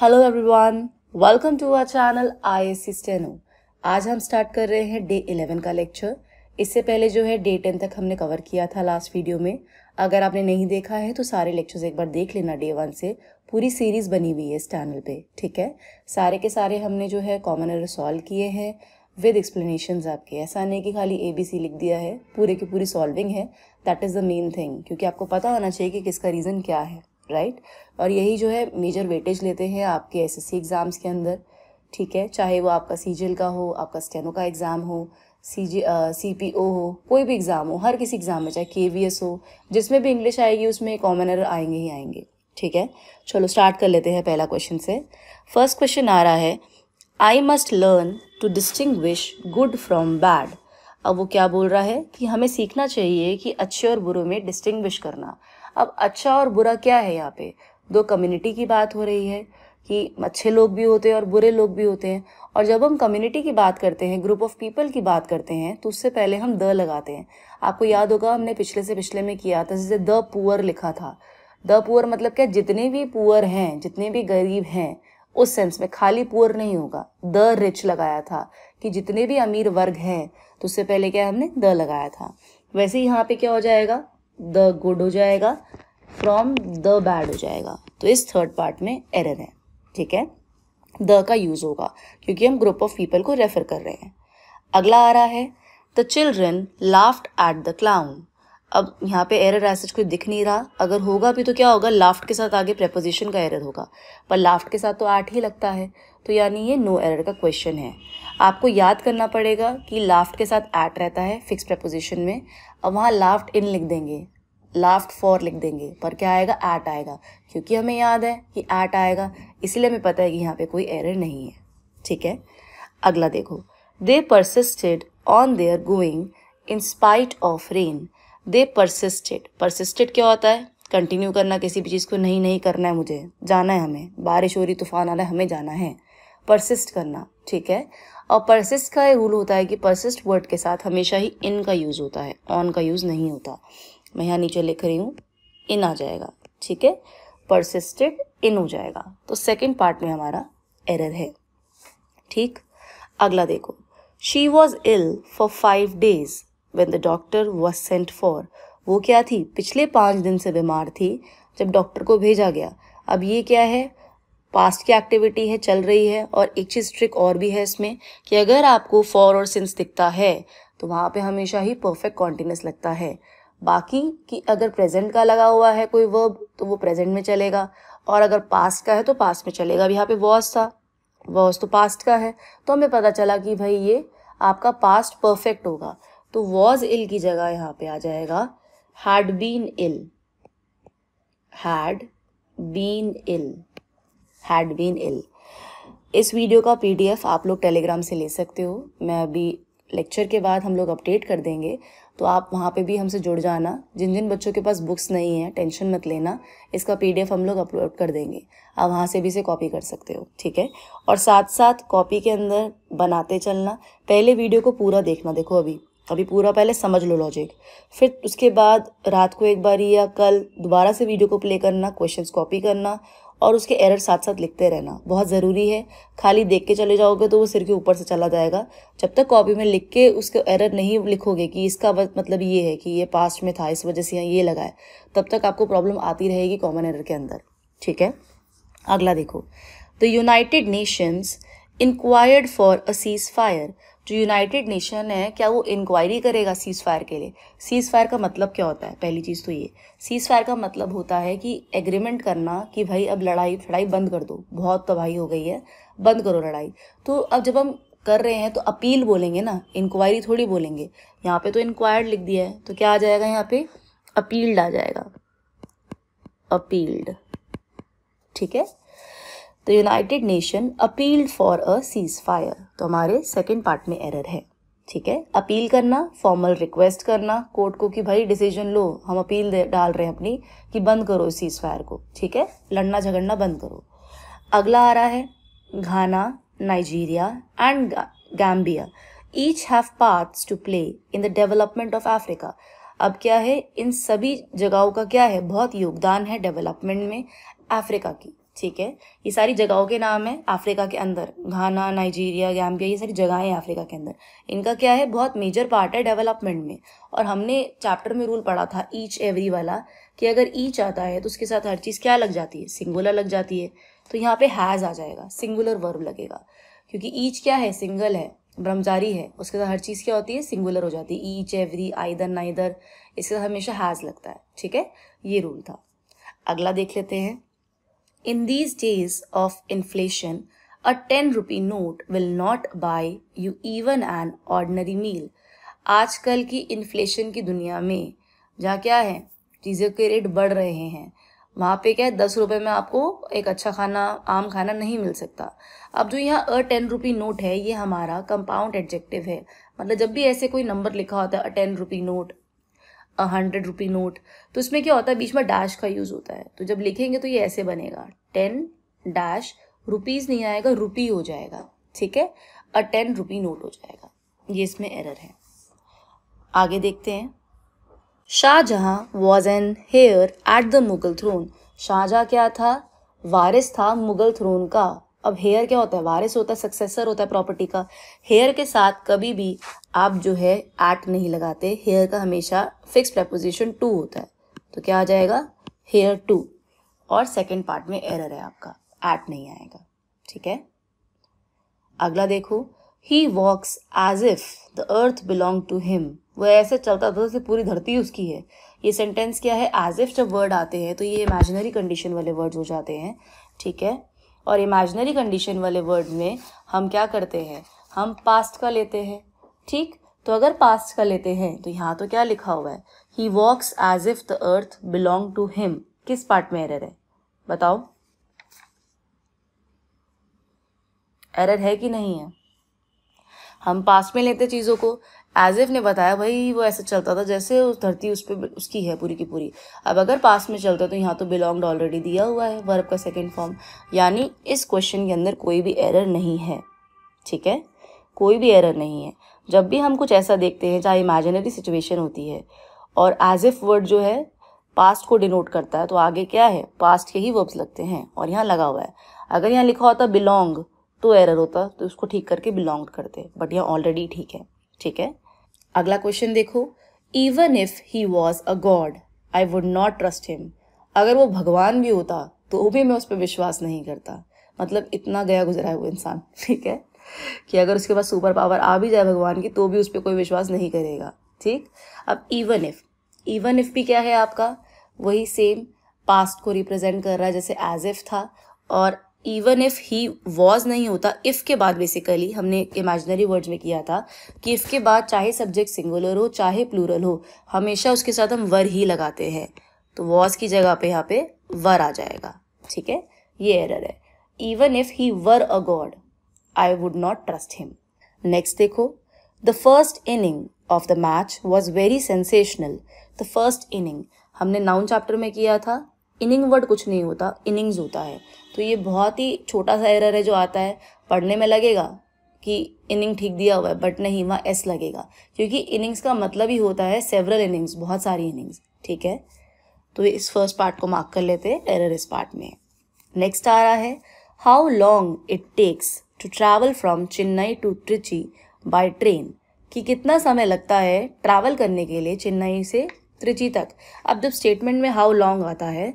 Hello everyone welcome to our channel I S C आज हम start कर रहे हैं डे इलेवन का लेक्चर इससे पहले जो है डे टेन तक हमने कवर किया था लास्ट वीडियो में अगर आपने नहीं देखा है तो सारे लेक्चर्स एक बार देख लेना डे वन से पूरी सीरीज़ बनी हुई है इस चैनल पे ठीक है सारे के सारे हमने जो है कॉमन एर सॉल्व किए हैं विद एक्सप्लेनेशन आपके ऐसा नहीं कि खाली ए बी सी लिख दिया है पूरे की पूरी सॉल्विंग है that is the main thing क्योंकि आपको पता होना चाहिए कि किसका रीज़न क्या है राइट और यही जो है मेजर वेटेज लेते हैं आपके एस एग्ज़ाम्स के अंदर ठीक है चाहे वो आपका सी का हो आपका स्टेनो का एग्ज़ाम हो सी जी सी पी ओ हो कोई भी एग्ज़ाम हो हर किसी एग्ज़ाम में चाहे के वी एस हो जिसमें भी इंग्लिश आएगी उसमें कॉमनर आएंगे ही आएंगे ठीक है चलो स्टार्ट कर लेते हैं पहला क्वेश्चन से फर्स्ट क्वेश्चन आ रहा है I must learn to distinguish good from bad अब वो क्या बोल रहा है कि हमें सीखना चाहिए कि अच्छे और बुरे में डिस्टिंग्विश करना अब अच्छा और बुरा क्या है यहाँ पे दो कम्युनिटी की बात हो रही है कि अच्छे लोग भी होते हैं और बुरे लोग भी होते हैं और जब हम कम्युनिटी की बात करते हैं ग्रुप ऑफ पीपल की बात करते हैं तो उससे पहले हम द लगाते हैं आपको याद होगा हमने पिछले से पिछले में किया था जैसे द पुअर लिखा था द पुअर मतलब क्या जितने भी पुअर हैं जितने भी गरीब हैं उस सेंस में खाली पुअर नहीं होगा द रिच लगाया था कि जितने भी अमीर वर्ग हैं तो उससे पहले क्या हमने द लगाया था वैसे ही यहाँ पे क्या हो जाएगा द गुड हो जाएगा फ्रॉम द बैड हो जाएगा तो इस थर्ड पार्ट में एरर है ठीक है द का यूज़ होगा क्योंकि हम ग्रुप ऑफ पीपल को रेफर कर रहे हैं अगला आ रहा है the children laughed at the clown अब यहाँ पे एरर ऐसे कोई दिख नहीं रहा अगर होगा भी तो क्या होगा लाफ्ट के साथ आगे प्रेपोजिशन का एरर होगा पर लाफ्ट के साथ तो आठ ही लगता है तो यानी ये नो एरर का क्वेश्चन है आपको याद करना पड़ेगा कि लाफ्ट के साथ ऐट रहता है फिक्स प्रपोजिशन में और वहाँ लाफ्ट इन लिख देंगे लाफ्ट फॉर लिख देंगे पर क्या आएगा ऐट आएगा क्योंकि हमें याद है कि ऐट आएगा इसलिए हमें पता है कि यहाँ पे कोई एरर नहीं है ठीक है अगला देखो they persisted on their going in spite of rain they persisted persisted क्या होता है कंटिन्यू करना किसी भी चीज़ को नहीं नहीं करना है मुझे जाना है हमें बारिश हो रही तूफान आ रहा है हमें जाना है परसिस्ट करना ठीक है और परसिस्ट का रूल होता है कि परसिस्ट वर्ड के साथ हमेशा ही इन का यूज़ होता है ऑन का यूज़ नहीं होता मैं यहाँ नीचे लिख रही हूँ इन आ जाएगा ठीक है परसिस्टेड इन हो जाएगा तो सेकेंड पार्ट में हमारा एरर है ठीक अगला देखो she was ill for five days when the doctor was sent for वो क्या थी पिछले पाँच दिन से बीमार थी जब डॉक्टर को भेजा गया अब ये क्या है पास्ट की एक्टिविटी है चल रही है और एक चीज़ ट्रिक और भी है इसमें कि अगर आपको फॉर और सिंस दिखता है तो वहाँ पे हमेशा ही परफेक्ट कॉन्टिन्यूस लगता है बाकी कि अगर प्रेजेंट का लगा हुआ है कोई वर्ब तो वो प्रेजेंट में चलेगा और अगर पास्ट का है तो पास्ट में चलेगा अभी यहाँ पे वॉज था वॉज तो पास्ट का है तो हमें पता चला कि भाई ये आपका पास्ट परफेक्ट होगा तो वॉज इल की जगह यहाँ पे आ जाएगा had been ill had been ill had been ill इस वीडियो का पीडीएफ आप लोग टेलीग्राम से ले सकते हो मैं अभी लेक्चर के बाद हम लोग अपडेट कर देंगे तो आप वहाँ पे भी हमसे जुड़ जाना जिन जिन बच्चों के पास बुक्स नहीं है टेंशन मत लेना इसका पीडीएफ हम लोग अपलोड कर देंगे आप वहाँ से भी इसे कॉपी कर सकते हो ठीक है और साथ साथ कॉपी के अंदर बनाते चलना पहले वीडियो को पूरा देखना देखो अभी अभी पूरा पहले समझ लो लॉजिक फिर उसके बाद रात को एक बार या कल दोबारा से वीडियो को प्ले करना क्वेश्चंस कॉपी करना और उसके एरर साथ साथ लिखते रहना बहुत ज़रूरी है खाली देख के चले जाओगे तो वो सिर के ऊपर से चला जाएगा जब तक कॉपी में लिख के उसके एरर नहीं लिखोगे कि इसका मतलब ये है कि ये पास्ट में था इस वजह से यहाँ ये लगा है तब तक आपको प्रॉब्लम आती रहेगी कॉमन एरर के अंदर ठीक है अगला देखो the United Nations inquired for a cease fire जो यूनाइटेड नेशन है क्या वो इंक्वायरी करेगा सीज फायर के लिए सीज फायर का मतलब क्या होता है पहली चीज़ तो ये सीज फायर का मतलब होता है कि एग्रीमेंट करना कि भाई अब लड़ाई लड़ाई बंद कर दो बहुत तबाही हो गई है बंद करो लड़ाई तो अब जब हम कर रहे हैं तो अपील बोलेंगे ना इंक्वायरी थोड़ी बोलेंगे यहाँ पे तो इंक्वायर्ड लिख दिया है तो क्या आ जाएगा यहाँ पे अपील्ड आ जाएगा अपील्ड ठीक है the United Nation appeal for a cease fire तो हमारे सेकेंड पार्ट में एरर है ठीक है अपील करना फॉर्मल रिक्वेस्ट करना कोर्ट को कि भाई डिसीजन लो हम अपील डाल रहे हैं अपनी कि बंद करो इस सीज फायर को ठीक है लड़ना झगड़ना बंद करो अगला आ रहा है Ghana Nigeria and Gambia each have parts to play in the development of Africa अब क्या है इन सभी जगहों का क्या है बहुत योगदान है डेवलपमेंट में अफ्रीका की ठीक है ये सारी जगहों के नाम है अफ्रीका के अंदर घाना नाइजीरिया गैम्बिया ये सारी जगहें हैं अफ्रीका के अंदर इनका क्या है बहुत मेजर पार्ट है डेवलपमेंट में और हमने चैप्टर में रूल पढ़ा था ईच एवरी वाला कि अगर ईच आता है तो उसके साथ हर चीज़ क्या लग जाती है सिंगुलर लग जाती है तो यहाँ पे हैज़ आ जाएगा सिंगुलर वर्ब लगेगा क्योंकि ईच क्या है सिंगल है ब्रह्मचारी है उसके साथ हर चीज़ क्या होती है सिंगुलर हो जाती है ईच एवरी आइदर नाइदर इसके साथ हमेशा हैज़ लगता है ठीक है ये रूल था अगला देख लेते हैं In these days of inflation, a 10 rupee note will not buy you even an ordinary meal. आजकल की इन्फ्लेशन की दुनिया में जहाँ क्या है चीज़ों के रेट बढ़ रहे हैं वहाँ पे क्या है दस रुपये में आपको एक अच्छा खाना आम खाना नहीं मिल सकता अब जो यहाँ अ टेन रुपी नोट है ये हमारा कंपाउंड एडजेक्टिव है मतलब जब भी ऐसे कोई नंबर लिखा होता है a ten rupee note hundred rupee note तो इसमें क्या होता है बीच में डैश का यूज़ होता है तो जब लिखेंगे तो ये ऐसे बनेगा टेन डैश रुपीज़ नहीं आएगा रुपी हो जाएगा ठीक है अ टेन रुपी नोट हो जाएगा ये इसमें एरर है आगे देखते हैं Shahjahan was an heir at the Mughal throne Shahjahan क्या था वारिस था मुगल थ्रोन का अब हेयर क्या होता है वारिस होता है सक्सेसर होता है प्रॉपर्टी का हेयर के साथ कभी भी आप जो है एट नहीं लगाते हेयर का हमेशा फिक्स प्रपोजिशन टू होता है तो क्या आ जाएगा हेयर टू और सेकेंड पार्ट में एरर है आपका एट नहीं आएगा ठीक है अगला देखो he walks as if the earth belong to him वह ऐसे चलता था जैसे पूरी धरती उसकी है ये सेंटेंस क्या है एज इफ जब वर्ड आते हैं तो ये इमेजिनरी कंडीशन वाले वर्ड हो जाते हैं ठीक है और इमेजनरी कंडीशन वाले वर्ड में हम क्या करते हैं हम पास्ट का लेते हैं ठीक तो अगर पास्ट का लेते हैं तो यहाँ तो क्या लिखा हुआ है he walks as if the earth belong to him किस पार्ट में एरर है बताओ एरर है कि नहीं है हम पास्ट में लेते चीज़ों को आजिफ ने बताया भाई वो ऐसे चलता था जैसे उस धरती उस पर उसकी है पूरी की पूरी अब अगर पास में चलता है तो यहाँ तो बिलोंगड ऑलरेडी दिया हुआ है वर्ब का सेकेंड फॉर्म यानी इस क्वेश्चन के अंदर कोई भी एरर नहीं है ठीक है कोई भी एरर नहीं है जब भी हम कुछ ऐसा देखते हैं जहाँ इमेजिनरी सिचुएशन होती है और एज इफ वर्ड जो है पास्ट को डिनोट करता है तो आगे क्या है पास्ट के ही वर्ब्स लगते हैं और यहाँ लगा हुआ है अगर यहाँ लिखा होता बिलोंग तो एरर होता तो उसको ठीक करके बिलोंग करते बट यहाँ ऑलरेडी ठीक है ठीक है अगला क्वेश्चन देखो even if he was a god I would not trust him अगर वो भगवान भी होता तो भी मैं उस पर विश्वास नहीं करता मतलब इतना गया गुजरा है वो इंसान ठीक है कि अगर उसके पास सुपर पावर आ भी जाए भगवान की तो भी उस पर कोई विश्वास नहीं करेगा ठीक अब इवन इफ इवन इफ भी क्या है आपका वही सेम पास्ट को रिप्रेजेंट कर रहा है जैसे एज इफ था और इवन इफ ही वॉज नहीं होता इफ के बाद बेसिकली हमने इमेजनरी वर्ड्स में किया था कि इफ के बाद चाहे सब्जेक्ट सिंगुलर हो चाहे प्लूरल हो हमेशा उसके साथ हम वर ही लगाते हैं तो वॉज की जगह पे यहाँ पे वर आ जाएगा ठीक है ये एरर है even if he were a god I would not trust him next देखो the first inning of the match was very sensational the first inning हमने नाउन चैप्टर में किया था इनिंग वर्ड कुछ नहीं होता इनिंग्स होता है तो ये बहुत ही छोटा सा एरर है जो आता है पढ़ने में लगेगा कि इनिंग ठीक दिया हुआ है बट नहीं वहाँ एस लगेगा क्योंकि इनिंग्स का मतलब ही होता है सेवरल इनिंग्स बहुत सारी इनिंग्स ठीक है तो इस फर्स्ट पार्ट को मार्क कर लेते हैं एरर इस पार्ट में नेक्स्ट आ रहा है how long it takes to travel from Chennai to Trichy by train कि कितना समय लगता है ट्रैवल करने के लिए चेन्नई से त्रिची तक अब जब स्टेटमेंट में हाउ लॉन्ग आता है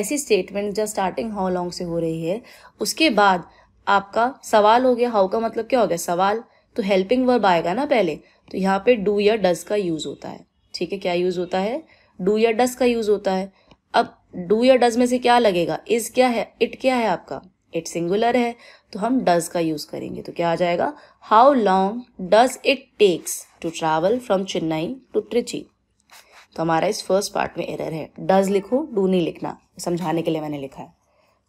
ऐसी स्टेटमेंट जब स्टार्टिंग हाउ लॉन्ग से हो रही है उसके बाद आपका सवाल हो गया हाउ का मतलब क्या हो गया सवाल तो हेल्पिंग वर्ब आएगा ना पहले तो यहाँ पे डू या डज का यूज़ होता है ठीक है क्या यूज़ होता है डू या डज का यूज़ होता है अब डू या डज में से क्या लगेगा इज क्या है इट क्या है आपका इट सिंगुलर है तो हम डज का यूज़ करेंगे तो क्या आ जाएगा how long does it takes to travel from Chennai to Trichy तो हमारा इस फर्स्ट पार्ट में एरर है डज लिखो डू नहीं लिखना समझाने के लिए मैंने लिखा है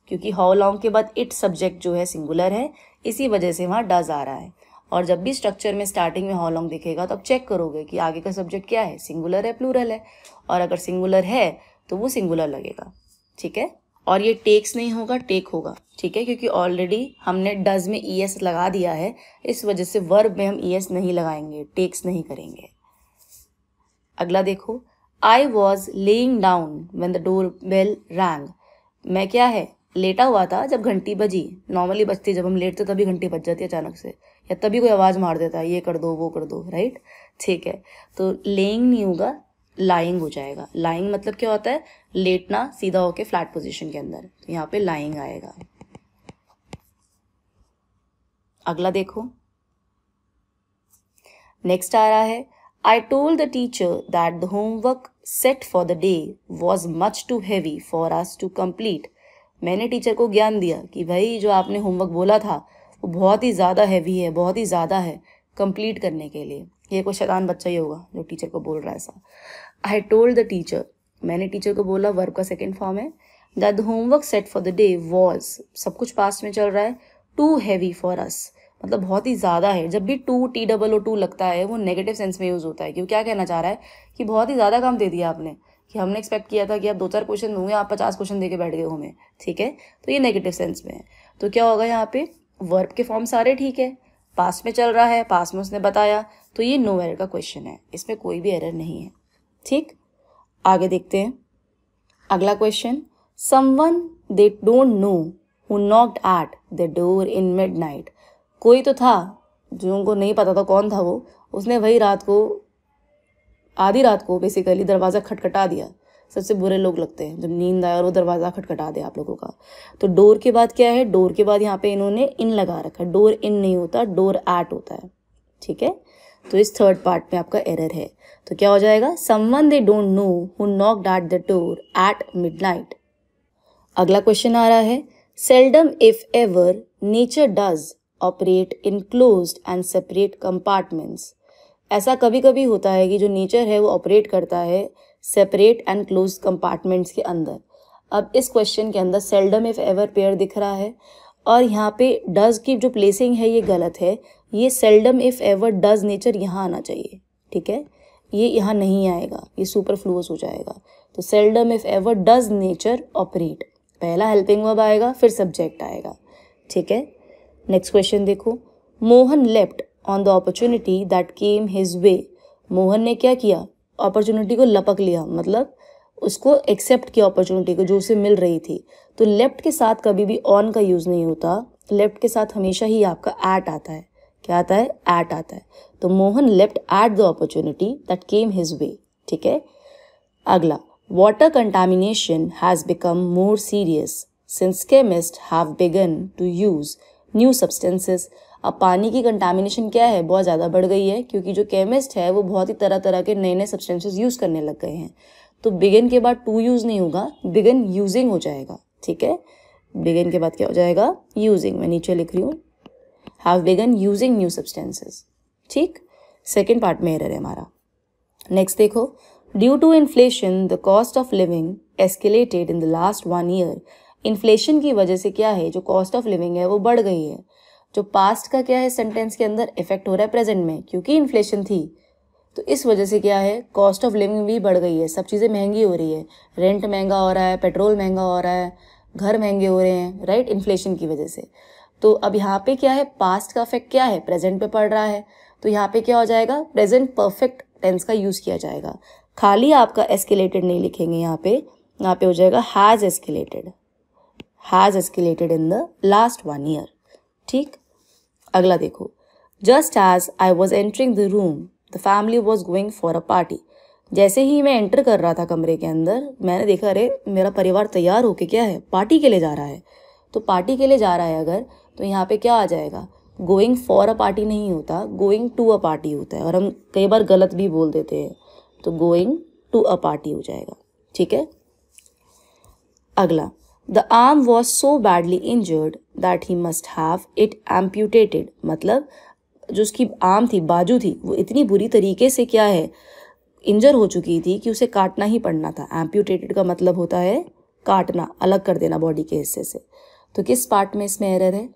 क्योंकि हाउ लॉन्ग के बाद इट सब्जेक्ट जो है सिंगुलर है इसी वजह से वहाँ डज आ रहा है और जब भी स्ट्रक्चर में स्टार्टिंग में हाउ लॉन्ग दिखेगा तो आप चेक करोगे कि आगे का सब्जेक्ट क्या है सिंगुलर है प्लूरल है और अगर सिंगुलर है तो वो सिंगुलर लगेगा ठीक है और ये टेक्स नहीं होगा टेक होगा ठीक है क्योंकि ऑलरेडी हमने डज में ई एस लगा दिया है इस वजह से वर्ब में हम ई एस नहीं लगाएंगे टेक्स नहीं करेंगे अगला देखो I was laying down when the door bell rang मैं क्या है लेटा हुआ था जब घंटी बजी नॉर्मली बजती जब हम लेटते तभी घंटी बज जाती है अचानक से या तभी कोई आवाज़ मार देता है ये कर दो वो कर दो राइट ठीक है तो लेइंग नहीं होगा लाइंग हो जाएगा लाइंग मतलब क्या होता है लेटना सीधा होके फ्लैट पोजिशन के अंदर तो यहाँ पे लाइंग आएगा अगला देखो नेक्स्ट आ रहा है I told the teacher that the homework set for the day was much too heavy for us to complete. मैंने टीचर को ज्ञान दिया कि भाई जो आपने होमवर्क बोला था वो बहुत ही ज़्यादा हैवी है बहुत ही ज़्यादा है कंप्लीट करने के लिए ये कोई शैतान बच्चा ही होगा जो टीचर को बोल रहा है ऐसा आई टोल्ड द टीचर मैंने टीचर को बोला वर्क का सेकेंड फॉर्म है that the homework set for the day was सब कुछ पास्ट में चल रहा है टू हैवी फॉर अस मतलब बहुत ही ज़्यादा है जब भी too T double O too लगता है वो नेगेटिव सेंस में यूज़ होता है क्यों क्या कहना चाह रहा है कि बहुत ही ज़्यादा काम दे दिया आपने कि हमने एक्सपेक्ट किया था कि आप दो चार क्वेश्चन दूंगे आप पचास क्वेश्चन दे के बैठ गए हमें ठीक है तो ये नेगेटिव सेंस में है तो क्या होगा यहाँ पे वर्ब के फॉर्म सारे ठीक है पास में चल रहा है पास में उसने बताया तो ये नो एरर का क्वेश्चन है इसमें कोई भी एरर नहीं है ठीक आगे देखते हैं अगला question someone they don't know who knocked at the door in midnight कोई तो था जो उनको नहीं पता था कौन था वो उसने वही रात को आधी रात को बेसिकली दरवाज़ा खटखटा दिया सबसे बुरे लोग लगते हैं जब नींद आए और वो दरवाज़ा खटखटा दे आप लोगों का तो डोर के बाद क्या है डोर के बाद यहाँ पे इन्होंने इन लगा रखा है डोर इन नहीं होता डोर ऐट होता है ठीक है तो इस थर्ड पार्ट में आपका एरर है तो क्या हो जाएगा someone they don't know who knocked at the door at mid अगला क्वेश्चन आ रहा है seldom if ever nature does operate in close and separate compartments ऐसा कभी कभी होता है कि जो नेचर है वो ऑपरेट करता है सेपरेट एंड क्लोज कंपार्टमेंट्स के अंदर अब इस क्वेश्चन के अंदर सेल्डम इफ एवर पेयर दिख रहा है और यहाँ पे डज की जो प्लेसिंग है ये गलत है ये seldom if ever does nature यहाँ आना चाहिए ठीक है ये यहाँ नहीं आएगा ये सुपर फ्लूस हो जाएगा तो seldom if ever does nature operate पहला हेल्पिंग वर्ब आएगा फिर सब्जेक्ट आएगा ठीक है नेक्स्ट क्वेश्चन देखो Mohan left on the opportunity that came his way Mohan ने क्या किया अपॉर्चुनिटी को लपक लिया मतलब उसको एक्सेप्ट किया अपॉर्चुनिटी को जो उसे मिल रही थी तो लेफ्ट के साथ कभी भी ऑन का यूज़ नहीं होता लेफ्ट के साथ हमेशा ही आपका एट आता है क्या आता है एट आता है तो Mohan left at the opportunity that came his way ठीक है अगला water contamination has become more serious since chemist have begun to use new substances अब पानी की कंटामिनेशन क्या है बहुत ज़्यादा बढ़ गई है क्योंकि जो केमिस्ट है वो बहुत ही तरह तरह के नए नए सब्सटेंसेस यूज़ करने लग गए हैं तो बिगिन के बाद टू यूज़ नहीं होगा बिगिन यूजिंग हो जाएगा ठीक है बिगिन के बाद क्या हो जाएगा यूजिंग मैं नीचे लिख रही हूँ have begun using new substances ठीक सेकेंड पार्ट में एरर है हमारा नेक्स्ट देखो due to inflation the cost of living escalated in the last one year inflation की वजह से क्या है जो कॉस्ट ऑफ लिविंग है वो बढ़ गई है जो पास्ट का क्या है सेंटेंस के अंदर इफेक्ट हो रहा है प्रेजेंट में क्योंकि इन्फ्लेशन थी तो इस वजह से क्या है कॉस्ट ऑफ लिविंग भी बढ़ गई है सब चीज़ें महंगी हो रही है रेंट महंगा हो रहा है पेट्रोल महंगा हो रहा है घर महंगे हो रहे हैं राइट इन्फ्लेशन की वजह से तो अब यहाँ पे क्या है पास्ट का इफेक्ट क्या है प्रेजेंट पे पड़ रहा है तो यहाँ पे क्या हो जाएगा प्रेजेंट परफेक्ट टेंस का यूज़ किया जाएगा खाली आपका एस्केलेटेड नहीं लिखेंगे यहाँ पे यहाँ पे हो जाएगा has escalated has escalated in the last one year ठीक अगला देखो just as I was entering the room the family was going for a party जैसे ही मैं एंटर कर रहा था कमरे के अंदर मैंने देखा अरे मेरा परिवार तैयार होके क्या है पार्टी के लिए जा रहा है तो पार्टी के लिए जा रहा है अगर तो यहाँ पे क्या आ जाएगा गोइंग फॉर अ पार्टी नहीं होता गोइंग टू अ पार्टी होता है और हम कई बार गलत भी बोल देते हैं तो गोइंग टू अ पार्टी हो जाएगा ठीक है अगला the arm was so badly injured that he must have it amputated मतलब जो उसकी आर्म थी बाजू थी वो इतनी बुरी तरीके से क्या है इंजर हो चुकी थी कि उसे काटना ही पड़ना था एम्प्यूटेटेड का मतलब होता है काटना अलग कर देना बॉडी के हिस्से से तो किस पार्ट में इसमें एरर है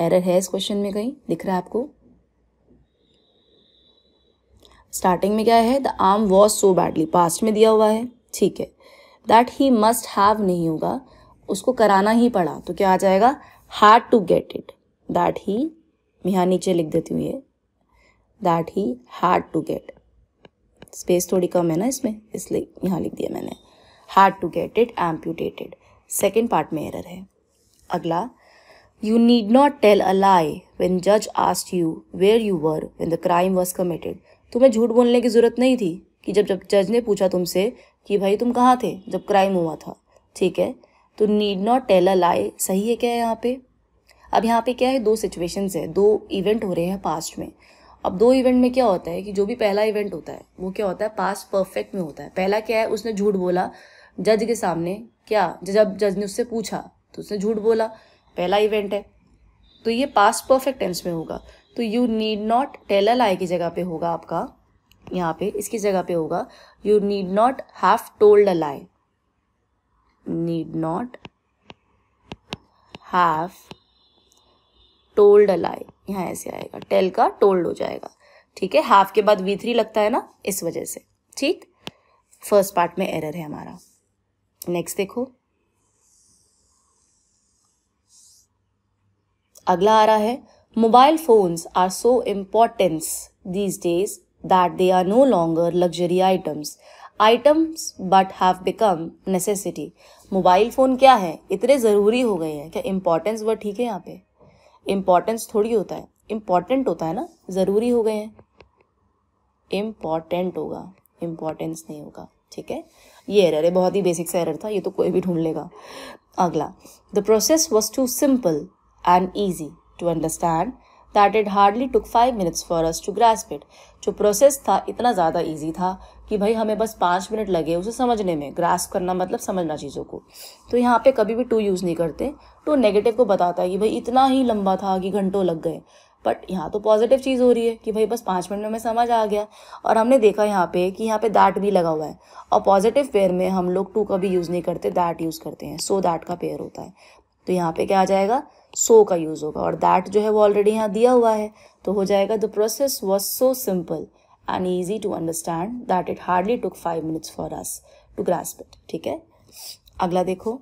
एरर है इस क्वेश्चन में कहीं दिख रहा है आपको स्टार्टिंग में क्या है the arm was so badly past में दिया हुआ है ठीक है दैट ही मस्ट हैव नहीं होगा उसको कराना ही पड़ा तो क्या आ जाएगा hard to get it that he मैं यहाँ नीचे लिख देती हूँ ये that he hard to get space थोड़ी कम है ना इसमें इसलिए यहाँ लिख दिया मैंने hard to get it amputated second part में एरर है अगला you need not tell a lie when जज asked you where you were when the crime was committed तुम्हें झूठ बोलने की जरूरत नहीं थी कि जब जब जज ने पूछा तुमसे कि भाई तुम कहाँ थे जब क्राइम हुआ था ठीक है तो need not tell a lie सही है क्या है यहाँ पे अब यहाँ पे क्या है दो सिचुएशंस है दो इवेंट हो रहे हैं पास्ट में अब दो इवेंट में क्या होता है कि जो भी पहला इवेंट होता है वो क्या होता है पास्ट परफेक्ट में होता है पहला क्या है उसने झूठ बोला जज के सामने क्या जब जज ने उससे पूछा तो उसने झूठ बोला पहला इवेंट है तो ये पास्ट परफेक्ट टेंस में होगा तो you need not tell a lie की जगह पे होगा आपका यहाँ पे इसकी जगह पे होगा you need not have told a lie need not have told a lie यहाँ ऐसे आएगा टेल का टोल्ड हो जाएगा ठीक है हाफ के बाद वी थ्री लगता है ना इस वजह से ठीक फर्स्ट पार्ट में एरर है हमारा नेक्स्ट देखो अगला आ रहा है mobile phones are so importance these days that they are no longer luxury items. Items but have become necessity mobile phone क्या है इतने ज़रूरी हो गए हैं क्या इम्पोर्टेंस वर्ड ठीक है यहाँ पे इम्पोर्टेंस थोड़ी होता है इम्पॉर्टेंट होता है ना ज़रूरी हो गए हैं इम्पॉर्टेंट होगा इम्पॉर्टेंस नहीं होगा ठीक है ये एरर है बहुत ही बेसिक सा एरर था ये तो कोई भी ढूंढ लेगा अगला the process was too simple and easy to understand that it hardly took five minutes for us to grasp it जो प्रोसेस था इतना ज़्यादा ईजी था कि भाई हमें बस पाँच मिनट लगे उसे समझने में ग्रास्प करना मतलब समझना चीज़ों को तो यहाँ पे कभी भी टू यूज़ नहीं करते टू नेगेटिव को बताता है कि भाई इतना ही लंबा था कि घंटों लग गए बट यहाँ तो पॉजिटिव चीज़ हो रही है कि भाई बस पाँच मिनट में हमें समझ आ गया और हमने देखा यहाँ पे कि यहाँ पे दैट भी लगा हुआ है और पॉजिटिव पेयर में हम लोग टू का भी यूज़ नहीं करते दैट यूज़ करते हैं सो so दैट का पेयर होता है तो यहाँ पे क्या आ जाएगा सो का यूज़ होगा और दैट जो है वो ऑलरेडी यहाँ दिया हुआ है तो हो जाएगा the process was so simple and easy to understand that it hardly took five minutes for us to grasp it ठीक है अगला देखो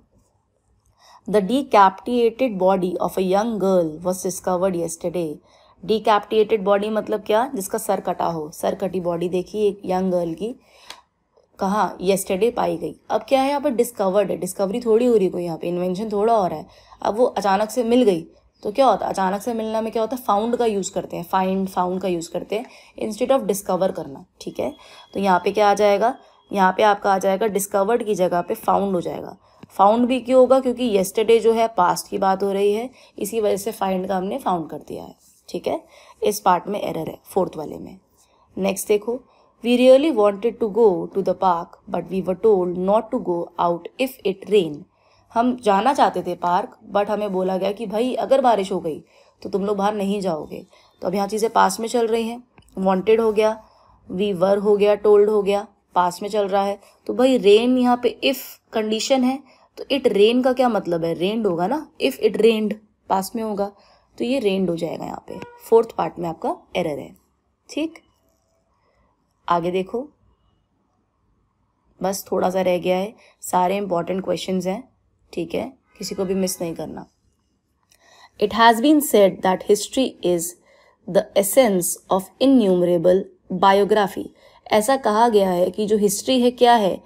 the decapitated body of a young girl was discovered yesterday capitated body मतलब क्या जिसका sir कटा हो sir कटी बॉडी देखी एक यंग गर्ल की कहाँ येस्टरडे पाई गई अब क्या है यहाँ पर डिस्कवर्ड है डिस्कवरी थोड़ी हो रही कोई यहाँ पे इन्वेंशन थोड़ा और है अब वो अचानक से मिल गई तो क्या होता है अचानक से मिलना में क्या होता है फाउंड का यूज़ करते हैं फाइंड फाउंड का यूज़ करते हैं इंस्टेड ऑफ डिस्कवर करना ठीक है तो यहाँ पे क्या आ जाएगा यहाँ पे आपका आ जाएगा डिस्कवर्ड की जगह पे फाउंड हो जाएगा फाउंड भी क्यों होगा क्योंकि येस्टरडे जो है पास्ट की बात हो रही है इसी वजह से फाइंड का हमने फाउंड कर दिया है ठीक है इस पार्ट में एरर है फोर्थ वाले में नेक्स्ट देखो We really wanted to go to the park, but we were told not to go out if it rain. हम जाना चाहते थे पार्क बट हमें बोला गया कि भाई अगर बारिश हो गई तो तुम लोग बाहर नहीं जाओगे तो अब यहाँ चीज़ें पास में चल रही हैं वॉन्टेड हो गया वी वर हो गया टोल्ड हो गया पास में चल रहा है तो भाई रेन यहाँ पे इफ़ कंडीशन है तो इट रेन का क्या मतलब है रेंड होगा ना इफ़ इट रेंड पास में होगा तो ये रेंड हो जाएगा यहाँ पे फोर्थ पार्ट में आपका एरर है ठीक आगे देखो बस थोड़ा सा रह गया है सारे इंपॉर्टेंट क्वेश्चन हैं ठीक है किसी को भी मिस नहीं करना it has been said that history is the essence of innumerable biography ऐसा कहा गया है कि जो हिस्ट्री है क्या है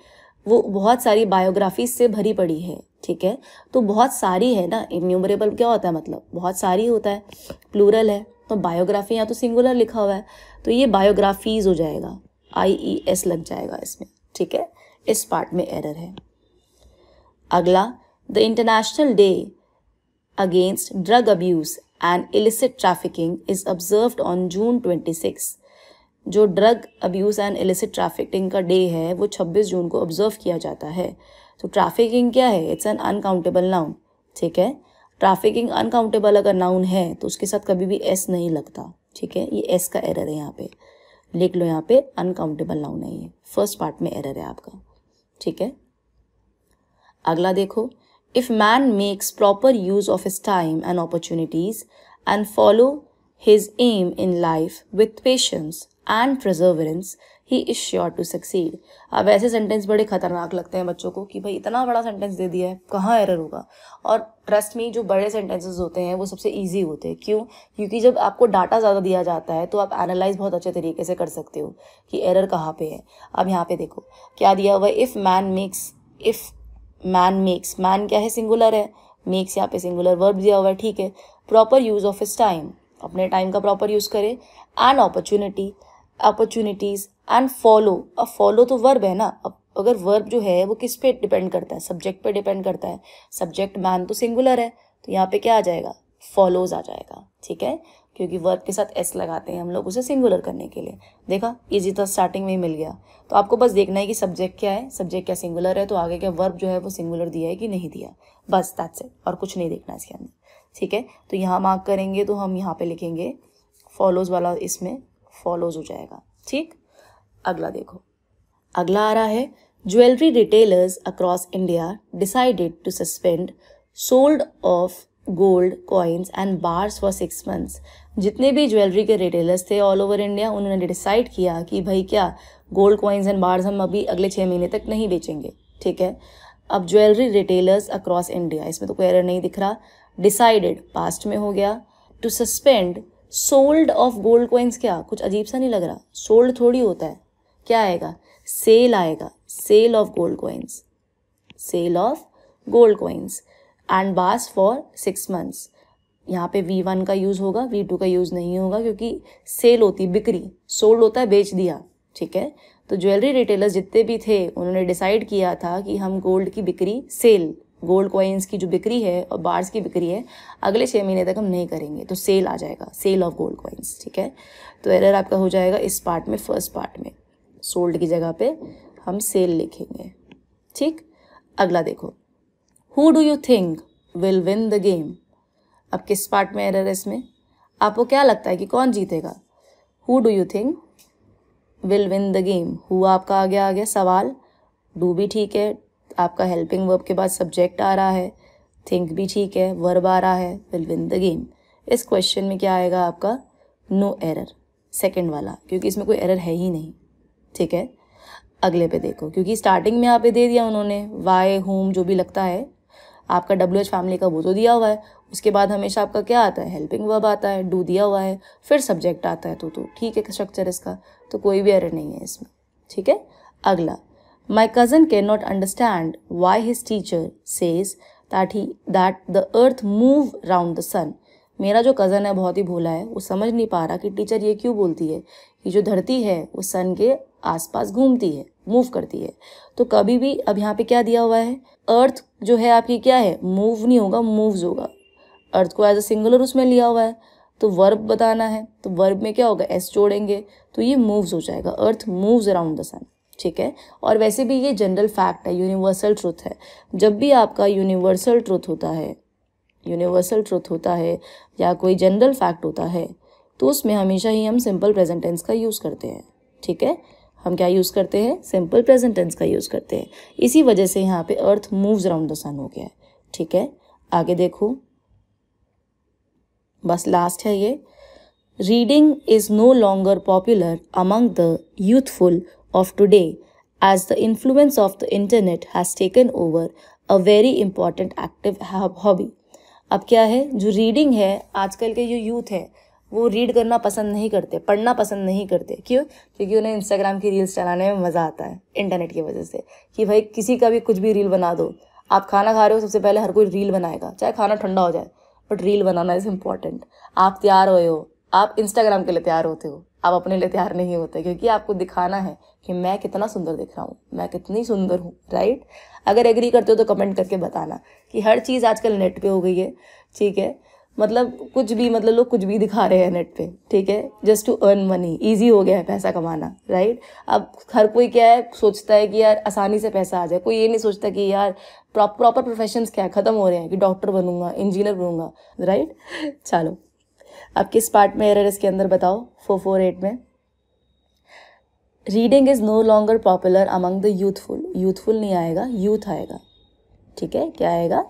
वो बहुत सारी बायोग्राफी से भरी पड़ी है ठीक है तो बहुत सारी है ना इन्यूमरेबल क्या होता है मतलब बहुत सारी होता है प्लूरल है तो बायोग्राफी या तो सिंगुलर लिखा हुआ है तो ये बायोग्राफीज हो जाएगा आई ई एस लग जाएगा इसमें ठीक है इस पार्ट में एरर है अगला the international day against drug abuse and illicit trafficking is observe on June twenty six जो drug abuse and illicit trafficking का डे है वो छब्बीस जून को ऑब्जर्व किया जाता है तो ट्रैफिकिंग क्या है इट्स एन अनकाउंटेबल नाउन ठीक है ट्रैफिकिंग अनकाउंटेबल अगर नाउन है तो उसके साथ कभी भी एस नहीं लगता ठीक है ये एस का एरर है यहाँ पे लिख लो यहाँ पे अनकाउंटेबल नाउन है फर्स्ट पार्ट में एरर है आपका ठीक है अगला देखो if man makes proper use of his time and opportunities and follow his aim in life with patience and perseverance he is sure to succeed अब ऐसे सेंटेंस बड़े खतरनाक लगते हैं बच्चों को कि भाई इतना बड़ा सेंटेंस दे दिया है कहाँ एरर होगा और ट्रस्ट में जो बड़े सेंटेंसेस होते हैं वो सबसे ईजी होते हैं क्यों क्योंकि जब आपको डाटा ज़्यादा दिया जाता है तो आप एनालाइज बहुत अच्छे तरीके से कर सकते हो कि एरर कहाँ पे है अब यहाँ पे देखो क्या दिया हुआ if man makes if man makes man क्या है सिंगुलर है मेक्स यहाँ पे सिंगुलर वर्ब दिया हुआ है ठीक है प्रॉपर यूज़ ऑफ इस टाइम अपने टाइम का प्रॉपर यूज़ करें and opportunity opportunities and follow अब फॉलो तो वर्ब है ना अब अगर वर्ब जो है वो किस पे डिपेंड करता है सब्जेक्ट पे डिपेंड करता है सब्जेक्ट मैन तो सिंगुलर है तो यहाँ पे क्या आ जाएगा फॉलोज आ जाएगा ठीक है क्योंकि वर्ब के साथ एस लगाते हैं हम लोग उसे सिंगुलर करने के लिए देखा इजी तो स्टार्टिंग में ही मिल गया तो आपको बस देखना है कि सब्जेक्ट क्या है सब्जेक्ट क्या सिंगुलर है तो आगे क्या वर्ब जो है वो सिंगुलर दिया है कि नहीं दिया बस दैट्स इट और कुछ नहीं देखना इसके अंदर ठीक है तो यहाँ मार्क करेंगे तो हम यहाँ पे लिखेंगे फॉलोज वाला इसमें फॉलोज हो जाएगा ठीक अगला देखो अगला आ रहा है jewellery retailers across India decided to suspend sold off gold coins and bars for six months जितने भी ज्वेलरी के रिटेलर्स थे ऑल ओवर इंडिया उन्होंने डिसाइड किया कि भाई क्या गोल्ड कॉइन्स एंड बार्स हम अभी अगले छः महीने तक नहीं बेचेंगे ठीक है अब ज्वेलरी रिटेलर्स अक्रॉस इंडिया इसमें तो कोई एरर नहीं दिख रहा डिसाइडेड पास्ट में हो गया to suspend sold off gold coins क्या कुछ अजीब सा नहीं लग रहा सोल्ड थोड़ी होता है क्या आएगा सेल आएगा sale of gold coins sale of gold coins and bars for six months यहाँ पे वी वन का यूज़ होगा वी टू का यूज़ नहीं होगा क्योंकि सेल होती बिक्री सोल्ड होता है बेच दिया ठीक है तो ज्वेलरी रिटेलर्स जितने भी थे उन्होंने डिसाइड किया था कि हम गोल्ड की बिक्री सेल गोल्ड कॉइन्स की जो बिक्री है और बार्स की बिक्री है अगले छः महीने तक हम नहीं करेंगे तो सेल आ जाएगा सेल ऑफ गोल्ड कॉइन्स ठीक है तो एरर आपका हो जाएगा इस पार्ट में फर्स्ट पार्ट में सोल्ड की जगह पे हम सेल लिखेंगे ठीक अगला देखो who do you think will win the game अब किस पार्ट में एरर है इसमें आपको क्या लगता है कि कौन जीतेगा who do you think will win the game who आपका आगे आ गया सवाल डू भी ठीक है आपका हेल्पिंग वर्ब के बाद सब्जेक्ट आ रहा है थिंक भी ठीक है वर्ब आ रहा है विल विन द गेम इस क्वेश्चन में क्या आएगा आपका नो एरर सेकेंड वाला क्योंकि इसमें कोई एरर है ही नहीं ठीक है अगले पे देखो क्योंकि स्टार्टिंग में आप दे दिया उन्होंने वाई होम जो भी लगता है आपका डब्ल्यू एच फैमिली का वो तो दिया हुआ है उसके बाद हमेशा आपका क्या आता है हेल्पिंग वर्ब आता है डू दिया हुआ है फिर सब्जेक्ट आता है तो तो ठीक है स्ट्रक्चर इसका तो कोई भी एरर नहीं है इसमें ठीक है अगला My cousin cannot understand why his teacher says that he that the earth move round the sun. मेरा जो कज़न है बहुत ही भोला है वो समझ नहीं पा रहा कि टीचर ये क्यों बोलती है कि जो धरती है वो सन के आसपास घूमती है मूव करती है तो कभी भी अब यहाँ पे क्या दिया हुआ है अर्थ जो है आपकी क्या है मूव नहीं होगा मूव्स होगा अर्थ को एज अ सिंगुलर उसमें लिया हुआ है तो वर्ब बताना है तो वर्ब में क्या होगा एस जोड़ेंगे तो ये मूव्स हो जाएगा earth moves around the sun ठीक है और वैसे भी ये जनरल फैक्ट है यूनिवर्सल ट्रूथ है जब भी आपका यूनिवर्सल ट्रुथ होता है यूनिवर्सल ट्रुथ होता है या कोई जनरल फैक्ट होता है तो उसमें हमेशा ही हम सिंपल प्रेजेंटेंस का यूज़ करते हैं ठीक है हम क्या यूज़ करते हैं सिंपल प्रेजेंटेंस का यूज़ करते हैं इसी वजह से यहाँ पे earth moves round the sun हो गया है ठीक है आगे देखो बस लास्ट है ये reading is no longer popular among the youthful of today as the influence of the internet has taken over a very important active hobby. अब क्या है जो रीडिंग है आजकल के जो यूथ है वो रीड करना पसंद नहीं करते पढ़ना पसंद नहीं करते क्यों क्योंकि उन्हें इंस्टाग्राम की रील्स चलाने में मज़ा आता है इंटरनेट की वजह से कि भाई किसी का भी कुछ भी रील बना दो आप खाना खा रहे हो सबसे पहले हर कोई रील बनाएगा चाहे खाना ठंडा हो जाए बट रील बनाना इज़ इम्पॉर्टेंट आप तैयार हुए हो आप इंस्टाग्राम के लिए तैयार होते हो आप अपने लिए तैयार नहीं होते क्योंकि आपको दिखाना है कि मैं कितना सुंदर दिख रहा हूँ मैं कितनी सुंदर हूँ राइट अगर एग्री करते हो तो कमेंट करके बताना कि हर चीज़ आजकल नेट पे हो गई है ठीक है मतलब कुछ भी मतलब लोग कुछ भी दिखा रहे हैं नेट पे ठीक है just to earn money easy हो गया है पैसा कमाना राइट अब हर कोई क्या है सोचता है कि यार आसानी से पैसा आ जाए कोई ये नहीं सोचता कि यार प्रॉपर प्रोफेशंस क्या है ख़त्म हो रहे हैं कि डॉक्टर बनूंगा इंजीनियर बनूंगा राइट चलो अब किस पार्ट में एरर इसके अंदर बताओ फोर फोर एट में reading is no longer popular among the youthful youthful नहीं आएगा यूथ आएगा ठीक है क्या आएगा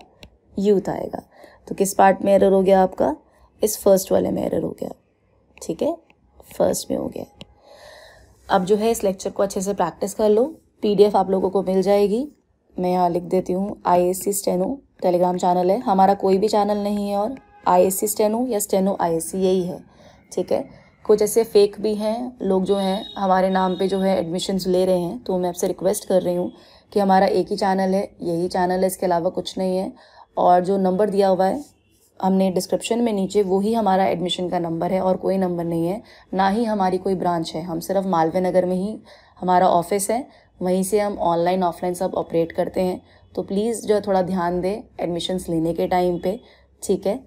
यूथ आएगा तो किस पार्ट में एरर हो गया आपका इस फर्स्ट वाले में एरर हो गया ठीक है फर्स्ट में हो गया अब जो है इस लेक्चर को अच्छे से प्रैक्टिस कर लो पीडीएफ आप लोगों को मिल जाएगी मैं यहाँ लिख देती हूँ I S C steno Telegram channel है हमारा कोई भी चैनल नहीं है और आई एस सी स्टेनो या स्टेनो आई एस सी यही है ठीक है कुछ ऐसे फेक भी हैं लोग जो हैं हमारे नाम पे जो है एडमिशन्स ले रहे हैं तो मैं आपसे रिक्वेस्ट कर रही हूँ कि हमारा एक ही चैनल है यही चैनल है इसके अलावा कुछ नहीं है और जो नंबर दिया हुआ है हमने डिस्क्रिप्शन में नीचे वही हमारा एडमिशन का नंबर है और कोई नंबर नहीं है ना ही हमारी कोई ब्रांच है हम सिर्फ मालवे नगर में ही हमारा ऑफिस है वहीं से हम ऑनलाइन ऑफलाइन सब ऑपरेट करते हैं तो प्लीज़ जो है थोड़ा ध्यान दें एडमिशन्स लेने के टाइम पे ठीक है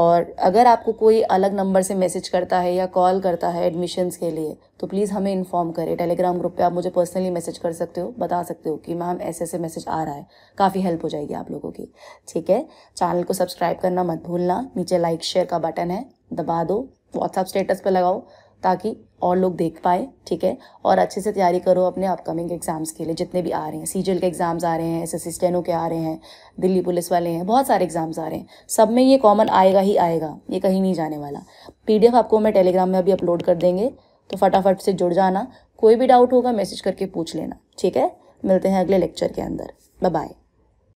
और अगर आपको कोई अलग नंबर से मैसेज करता है या कॉल करता है एडमिशन्स के लिए तो प्लीज़ हमें इन्फॉर्म करें टेलीग्राम ग्रुप पे आप मुझे पर्सनली मैसेज कर सकते हो बता सकते हो कि मैम ऐसे ऐसे मैसेज आ रहा है काफ़ी हेल्प हो जाएगी आप लोगों की ठीक है चैनल को सब्सक्राइब करना मत भूलना नीचे लाइक शेयर का बटन है दबा दो व्हाट्सअप स्टेटस पर लगाओ ताकि और लोग देख पाए ठीक है और अच्छे से तैयारी करो अपने अपकमिंग एग्ज़ाम्स के लिए जितने भी आ रहे हैं सी के एग्ज़ाम्स आ रहे हैं एस एस के आ रहे हैं दिल्ली पुलिस वाले हैं बहुत सारे एग्ज़ाम्स आ रहे हैं सब में ये कॉमन आएगा ही आएगा ये कहीं नहीं जाने वाला पी आपको मैं टेलीग्राम में अभी अपलोड कर देंगे तो फटाफट से जुड़ जाना कोई भी डाउट होगा मैसेज करके पूछ लेना ठीक है मिलते हैं अगले लेक्चर के अंदर बाय